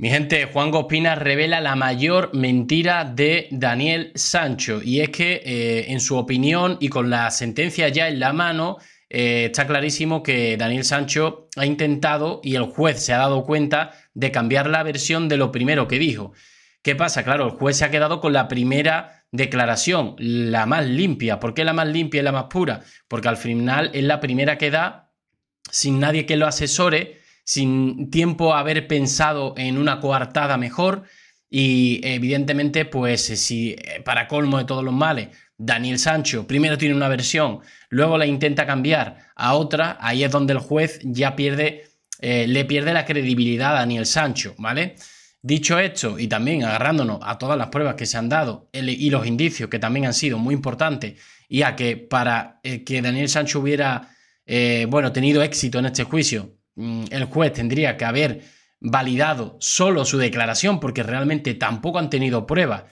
Mi gente, Juan Gospina revela la mayor mentira de Daniel Sancho y es que eh, en su opinión y con la sentencia ya en la mano, eh, está clarísimo que Daniel Sancho ha intentado y el juez se ha dado cuenta de cambiar la versión de lo primero que dijo. ¿Qué pasa? Claro, el juez se ha quedado con la primera declaración, la más limpia. ¿Por qué la más limpia y la más pura? Porque al final es la primera que da sin nadie que lo asesore sin tiempo a haber pensado en una coartada mejor. Y evidentemente, pues eh, si eh, para colmo de todos los males, Daniel Sancho primero tiene una versión, luego la intenta cambiar a otra, ahí es donde el juez ya pierde, eh, le pierde la credibilidad a Daniel Sancho, ¿vale? Dicho esto, y también agarrándonos a todas las pruebas que se han dado y los indicios que también han sido muy importantes, y a que para que Daniel Sancho hubiera, bueno, tenido éxito en este juicio, Mm, el juez tendría que haber validado solo su declaración porque realmente tampoco han tenido pruebas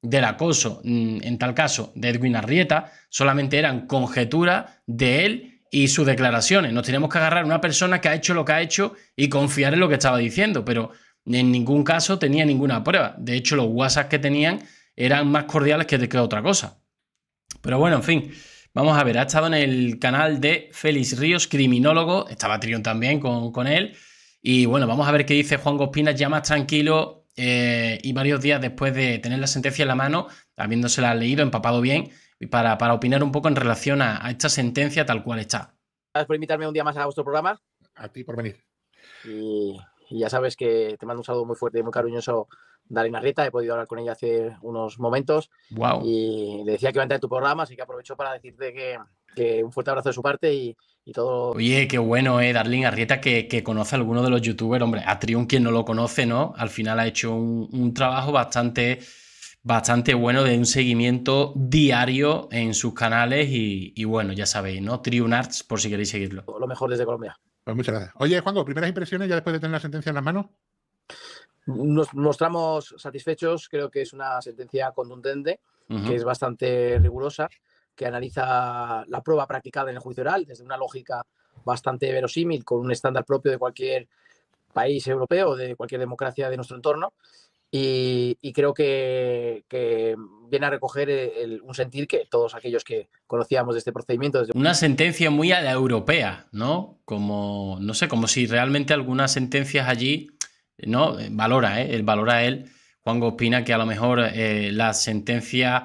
del acoso, mm, en tal caso, de Edwin Arrieta, solamente eran conjeturas de él y sus declaraciones. Nos tenemos que agarrar a una persona que ha hecho lo que ha hecho y confiar en lo que estaba diciendo, pero en ningún caso tenía ninguna prueba. De hecho, los WhatsApp que tenían eran más cordiales que, que otra cosa. Pero bueno, en fin. Vamos a ver, ha estado en el canal de Félix Ríos, criminólogo, estaba Trion también con, él. Y bueno, vamos a ver qué dice Juan Gospinas, ya más tranquilo eh, y varios días después de tener la sentencia en la mano, habiéndosela leído, empapado bien, para, para opinar un poco en relación a, esta sentencia tal cual está. Gracias por invitarme un día más a vuestro programa. A ti por venir. Y ya sabes que te mando un saludo muy fuerte y muy cariñoso Darina Arrieta. He podido hablar con ella hace unos momentos. Wow. Y le decía que iba a entrar en tu programa, así que aprovecho para decirte que, un fuerte abrazo de su parte y, y todo. Oye, qué bueno, eh, Darlene Arrieta, que, conoce a alguno de los youtubers. Hombre, a Triun, quien no lo conoce, ¿no? Al final ha hecho un, trabajo bastante, bastante bueno de un seguimiento diario en sus canales y, bueno, ya sabéis, ¿no? Triun Arts, por si queréis seguirlo. Lo mejor desde Colombia. Pues muchas gracias. Oye, Juanjo, primeras impresiones ya después de tener la sentencia en las manos. Nos mostramos satisfechos, creo que es una sentencia contundente, que es bastante rigurosa, que analiza la prueba practicada en el juicio oral desde una lógica bastante verosímil, con un estándar propio de cualquier país europeo, de cualquier democracia de nuestro entorno, y, creo que, viene a recoger eh, un sentir que todos aquellos que conocíamos de este procedimiento. Desde... Una sentencia muy a la europea, ¿no? Como, no sé, como si realmente algunas sentencias allí, ¿no? Valora, ¿eh? valora él. Juan opina que a lo mejor eh, la sentencia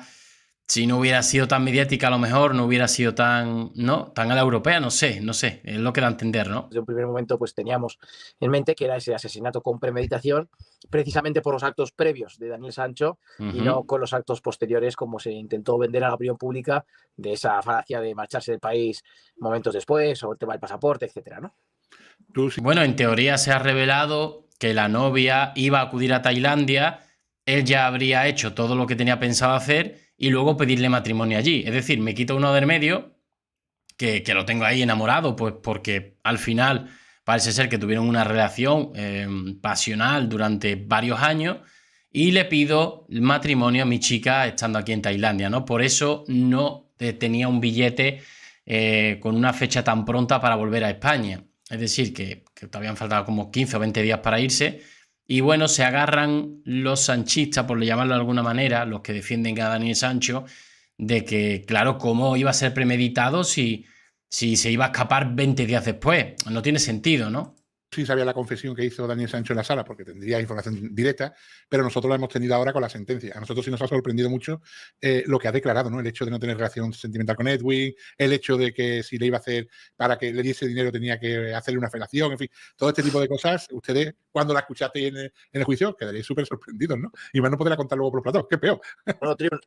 si no hubiera sido tan mediática, a lo mejor no hubiera sido tan, ¿no? Tan a la europea, no sé, no sé, es lo que da a entender, ¿no? Desde un primer momento, pues teníamos en mente que era ese asesinato con premeditación, precisamente por los actos previos de Daniel Sancho y no con los actos posteriores, como se intentó vender a la opinión pública de esa falacia de marcharse del país momentos después o el tema del pasaporte, etcétera, ¿no? Bueno, en teoría se ha revelado que la novia iba a acudir a Tailandia, él ya habría hecho todo lo que tenía pensado hacer y luego pedirle matrimonio allí. Es decir, me quito uno del medio, que, que lo tengo ahí enamorado, pues porque al final parece ser que tuvieron una relación em, pasional durante varios años y le pido matrimonio a mi chica estando aquí en Tailandia, ¿no? Por eso no tenía un billete eh, con una fecha tan pronta para volver a España. Es decir, que, que todavía han faltado como 15 o 20 días para irse y bueno, se agarran los sanchistas, por llamarlo de alguna manera, los que defienden a Daniel Sancho, de que, claro, cómo iba a ser premeditado si, si se iba a escapar 20 días después. No tiene sentido, ¿no? sí sabía la confesión que hizo Daniel Sancho en la sala, porque tendría información directa, pero nosotros la hemos tenido ahora con la sentencia. A nosotros sí nos ha sorprendido mucho eh, lo que ha declarado, ¿no? El hecho de no tener relación sentimental con Edwin, el hecho de que si le iba a hacer, para que le diese dinero tenía que hacerle una felación, en fin, todo este tipo de cosas, ustedes cuando la escuchaste en, el juicio quedaréis súper sorprendidos, ¿no? Y más no podrá contar luego por los platos, qué peor.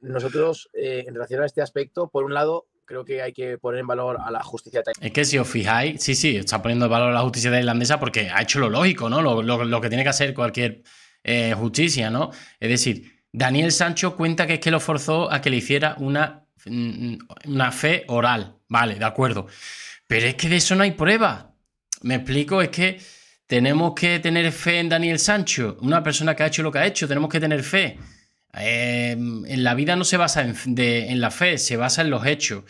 nosotros eh, en relación a este aspecto, por un lado, creo que hay que poner en valor a la justicia tailandesa. Es que si os fijáis, sí, sí, está poniendo en valor a la justicia tailandesa porque ha hecho lo lógico, ¿no? Lo, que tiene que hacer cualquier eh, justicia, ¿no? Es decir, Daniel Sancho cuenta que es que lo forzó a que le hiciera una, mm, una fe oral. Vale, de acuerdo. Pero es que de eso no hay prueba. Me explico, es que tenemos que tener fe en Daniel Sancho, una persona que ha hecho lo que ha hecho, tenemos que tener fe. Em, en la vida no se basa en, la fe, se basa en los hechos,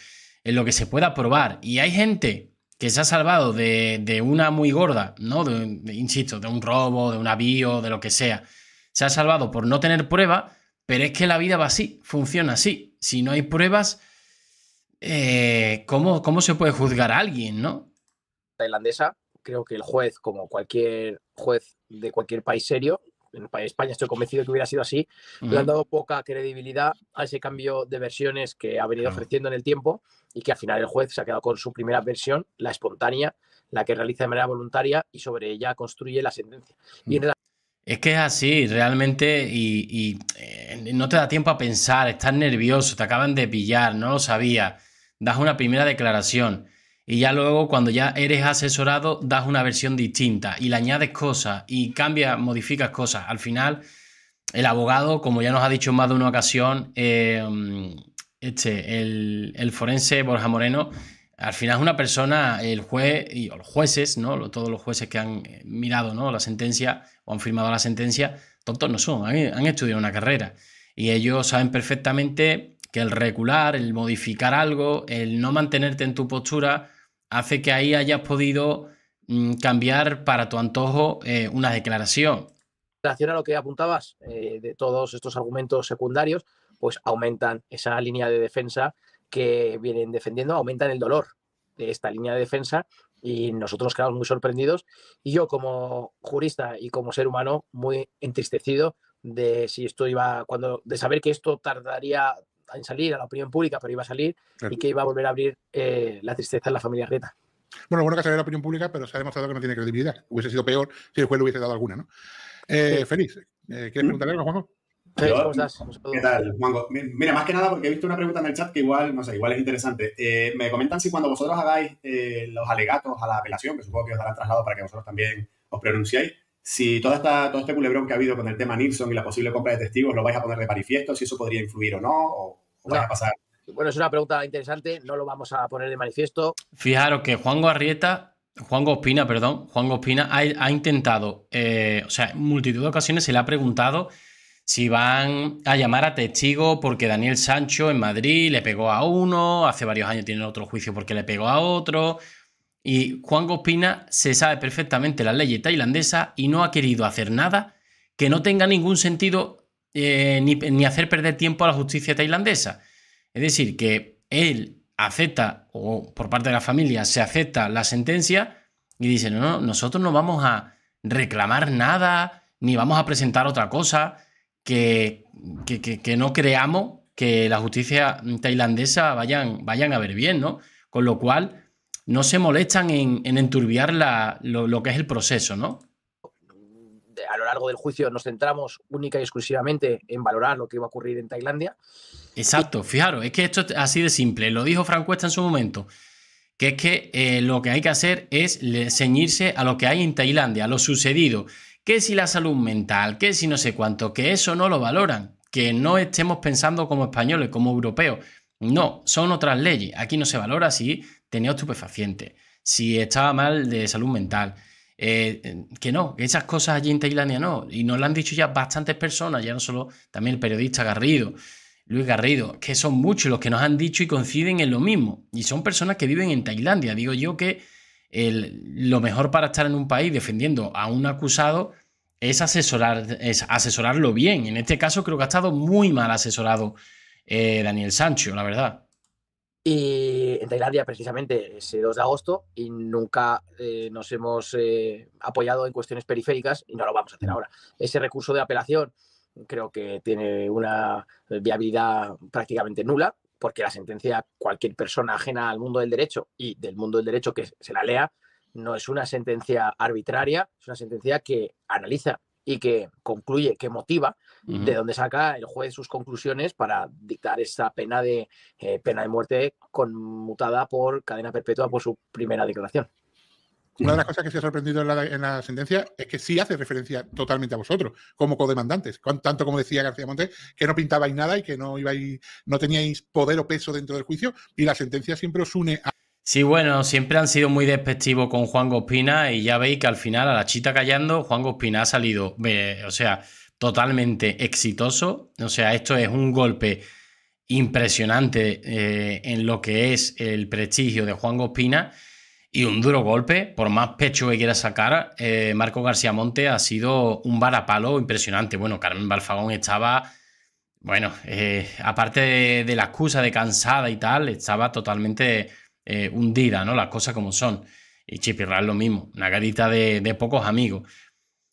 en lo que se pueda probar. Y hay gente que se ha salvado de, una muy gorda, ¿no? De, insisto, de un robo, de un avío, de lo que sea. Se ha salvado por no tener prueba pero es que la vida va así, funciona así. Si no hay pruebas, eh, ¿cómo, se puede juzgar a alguien, no? Tailandesa, creo que el juez, como cualquier juez de cualquier país serio, en España estoy convencido que hubiera sido así, le han dado poca credibilidad a ese cambio de versiones que ha venido ofreciendo en el tiempo y que al final el juez se ha quedado con su primera versión, la espontánea, la que realiza de manera voluntaria y sobre ella construye la sentencia. Mm. es que es así, realmente, y, eh, no te da tiempo a pensar, estás nervioso, te acaban de pillar, no lo sabía, das una primera declaración. Y ya luego, cuando ya eres asesorado, das una versión distinta y le añades cosas y cambias, modificas cosas. Al final, el abogado, como ya nos ha dicho en más de una ocasión, eh, este, el, forense Borja Moreno, al final es una persona, el juez y los jueces, ¿no? todos los jueces que han eh, mirado ¿no? la sentencia o han firmado la sentencia, todos no son, han, han estudiado una carrera. Y ellos saben perfectamente que el regular el modificar algo, el no mantenerte en tu postura, hace que ahí hayas podido mm, cambiar para tu antojo eh, una declaración. En relación a lo que apuntabas, eh, de todos estos argumentos secundarios, pues aumentan esa línea de defensa que vienen defendiendo, aumentan el dolor de esta línea de defensa y nosotros quedamos muy sorprendidos y yo como jurista y como ser humano muy entristecido de si esto iba cuando de saber que esto tardaría en salir a la opinión pública, pero iba a salir y que iba a volver a abrir eh, la tristeza en la familia Greta. Bueno, bueno que salió la opinión pública, pero se ha demostrado que no tiene credibilidad. Hubiese sido peor si el juez le hubiese dado alguna, ¿no? Eh, Feliz, eh, ¿quieres mm. preguntarle algo, Juanjo? Sí, ¿Cómo estás? ¿Qué tal, Juanjo? Mira, más que nada porque he visto una pregunta en el chat que igual, no sé, igual es interesante. Eh, me comentan si cuando vosotros hagáis los alegatos a la apelación, que supongo que os darán traslado para que vosotros también os pronunciéis, si toda esta, todo este culebrón que ha habido con el tema Nilsson y la posible compra de testigos lo vais a poner de manifiesto, si eso podría influir o no, o, a pasar. Bueno, es una pregunta interesante, no lo vamos a poner de manifiesto. Fijaros que Juan Garrieta, Juan Gospina, perdón, Juan Gospina ha, intentado, eh, o sea, en multitud de ocasiones se le ha preguntado si van a llamar a testigo porque Daniel Sancho en Madrid le pegó a uno, hace varios años tiene otro juicio porque le pegó a otro. Y Juan Gospina se sabe perfectamente la ley tailandesa y no ha querido hacer nada que no tenga ningún sentido eh, ni, hacer perder tiempo a la justicia tailandesa. Es decir, que él acepta, o por parte de la familia, se acepta la sentencia y dice, no, nosotros no vamos a reclamar nada, ni vamos a presentar otra cosa, que, no creamos que la justicia tailandesa vayan, vayan a ver bien, ¿no? Con lo cual, no se molestan en, enturbiar lo, que es el proceso, ¿no? A lo largo del juicio nos centramos única y exclusivamente en valorar lo que iba a ocurrir en Tailandia. Exacto, fijaros, es que esto es así de simple, lo dijo Frank en su momento, que es que eh, lo que hay que hacer es ceñirse a lo que hay en Tailandia, a lo sucedido, que si la salud mental, que si no sé cuánto, que eso no lo valoran, que no estemos pensando como españoles, como europeos, no, son otras leyes. Aquí no se valora si tenía estupefaciente, si estaba mal de salud mental. Eh, que no, esas cosas allí en Tailandia no. Y nos lo han dicho ya bastantes personas, ya no solo también el periodista Garrido, Luis Garrido, que son muchos los que nos han dicho y coinciden en lo mismo. Y son personas que viven en Tailandia. Digo yo que lo mejor para estar en un país defendiendo a un acusado es, asesorar, es asesorarlo bien. En este caso creo que ha estado muy mal asesorado eh, Daniel Sancho, la verdad. Y en Tailandia, precisamente, ese eh, 2 de agosto, y nunca eh, nos hemos apoyado en cuestiones periféricas, y no lo vamos a hacer ahora. Ese recurso de apelación creo que tiene una viabilidad prácticamente nula, porque la sentencia, cualquier persona ajena al mundo del derecho y del mundo del derecho que se la lea, no es una sentencia arbitraria, es una sentencia que analiza y que concluye, que motiva, de dónde saca el juez sus conclusiones para dictar esa pena de, eh, pena de muerte conmutada por cadena perpetua por su primera declaración. Una de las cosas que se ha sorprendido en la, sentencia es que sí hace referencia totalmente a vosotros, como codemandantes, tanto como decía García Montes, que no pintabais nada y que no ibais, no teníais poder o peso dentro del juicio, y la sentencia siempre os une Sí, bueno, siempre han sido muy despectivos con Juan Gospina y ya veis que al final, a la chita callando, Juan Gospina ha salido, eh, o sea, totalmente exitoso. O sea, esto es un golpe impresionante eh, en lo que es el prestigio de Juan Gospina y un duro golpe, por más pecho que quiera sacar, eh, Marco García Monte ha sido un varapalo impresionante. Bueno, Carmen Balfagón estaba, bueno, aparte de, de, la excusa de cansada y tal, estaba totalmente eh, hundida, ¿no? Las cosas como son. Y Chipirral lo mismo, una garita de, pocos amigos.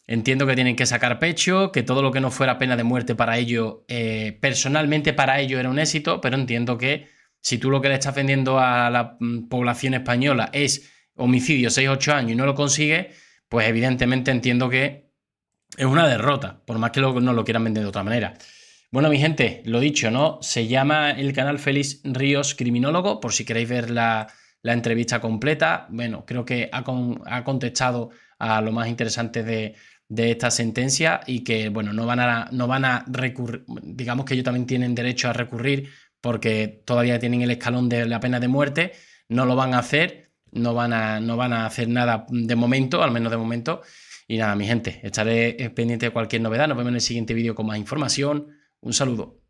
Entiendo que tienen que sacar pecho, que todo lo que no fuera pena de muerte para ellos, eh, personalmente para ellos era un éxito, pero entiendo que si tú lo que le estás vendiendo a la mm, población española es homicidio 6-8 años y no lo consigues, pues evidentemente entiendo que es una derrota, por más que no lo quieran vender de otra manera. Bueno, mi gente, lo dicho, ¿no? Se llama el canal Félix Ríos Criminólogo, por si queréis ver la, entrevista completa. Bueno, creo que ha, contestado a lo más interesante de, esta sentencia y que, bueno, no van a, no van a recurrir, digamos que ellos también tienen derecho a recurrir porque todavía tienen el escalón de la pena de muerte, no lo van a hacer, no van a, no van a hacer nada de momento, al menos de momento. Y nada, mi gente, estaré pendiente de cualquier novedad. Nos vemos en el siguiente vídeo con más información. Un saludo.